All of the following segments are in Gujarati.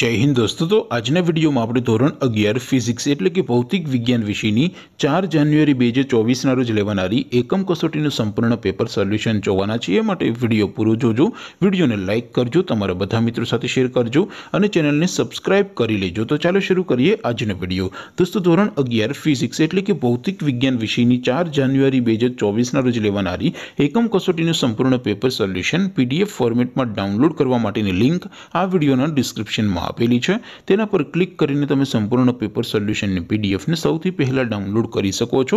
जय हिंद दोस्तों तो आज ने वीडियो म आपडो ધોરણ 11 ఫిజిక్స్ એટલે કે ભૌતિક વિજ્ઞાન વિષયની 4 જાન્યુઆરી 2024 ના રોજ લેવાનારી એકમ કસોટી નું સંપૂર્ણ પેપર સોલ્યુશન જોવાના છે એ માટે વિડિયો પૂરો જોજો વિડિયોને લાઈક કરજો તમારા બધા મિત્રો સાથે શેર કરજો અને ચેનલને સબ્સ્ક્રાઇબ કરી લેજો તો ચાલો શરૂ કરીએ આજનો વિડિયો ધોરણ 11 ఫిజిక్స్ એટલે કે ભૌતિક વિજ્ઞાન વિષયની 4 જાન્યુઆરી 2024 ના રોજ લેવાનારી એકમ કસોટી નું સંપૂર્ણ પેપર સોલ્યુશન PDF ફોર્મેટ માં ડાઉનલોડ કરવા માટેની લિંક આ વિડિયોના ડિસ્ક્રિપ્શનમાં આપેલી છે તેના પર ક્લિક કરીને તમે સંપૂર્ણ પેપર સોલ્યુશનની પીડીએફને સૌથી પહેલાં ડાઉનલોડ કરી શકો છો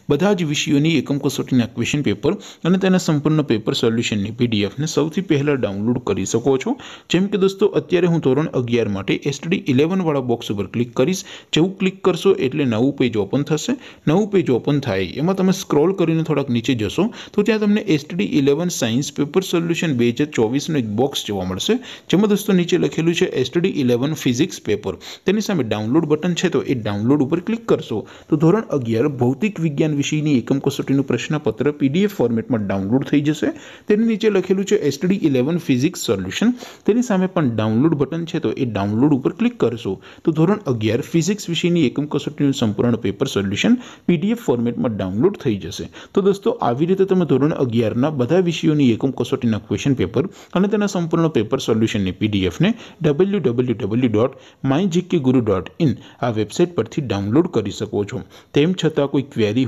બધા જ વિષયોની એકમકોસોટીના ક્વેશ્ચન પેપર અને તેના સંપૂર્ણ પેપર સોલ્યુશનની પીડીએફ ને સૌથી પહેલા ડાઉનલોડ કરી શકો છો જેમ કે દોસ્તો અત્યારે હું ધોરણ 11 માટે STD 11 વાળો બોક્સ ઉપર ક્લિક કરશો જેવું ક્લિક કરશો એટલે નવું પેજ ઓપન થશે નવું પેજ ઓપન થાય એમાં તમે સ્ક્રોલ કરીને થોડક નીચે જશો તો ત્યાં તમને STD 11 સાયન્સ પેપર સોલ્યુશન 2024 નો એક બોક્સ જોવા મળશે જેમ દોસ્તો નીચે લખેલું છે STD 11 ફિઝિક્સ પેપર તેની સામે ડાઉનલોડ બટન છે તો એ ડાઉનલોડ ઉપર ક્લિક કરશો તો ધોરણ 11 ભૌતિક વિજ્ઞાન વિષયની એકમ કસોટીનું પ્રશ્નપત્ર પીડીએફ ફોર્મેટમાં ડાઉનલોડ થઈ જશે તેની નીચે લખેલું છે STD 11 ફિઝિક્સ સોલ્યુશન તેની સામે પણ ડાઉનલોડ બટન છે તો એ ડાઉનલોડ ઉપર ક્લિક કરશો તો ધોરણ 11 ફિઝિક્સ વિષયની એકમ કસોટીનું સંપૂર્ણ પેપર સોલ્યુશન પીડીએફ ફોર્મેટમાં ડાઉનલોડ થઈ જશે તો દોસ્તો આવી રીતે તમે ધોરણ 11 ના બધા વિષયોની એકમ કસોટીના ક્વેશ્ચન પેપર અને તેના સંપૂર્ણ પેપર સોલ્યુશનની પીડીએફ ને www.mygkguru.in આ વેબસાઈટ પરથી ડાઉનલોડ કરી શકો છો તેમ છતાં કોઈ ક્વેરી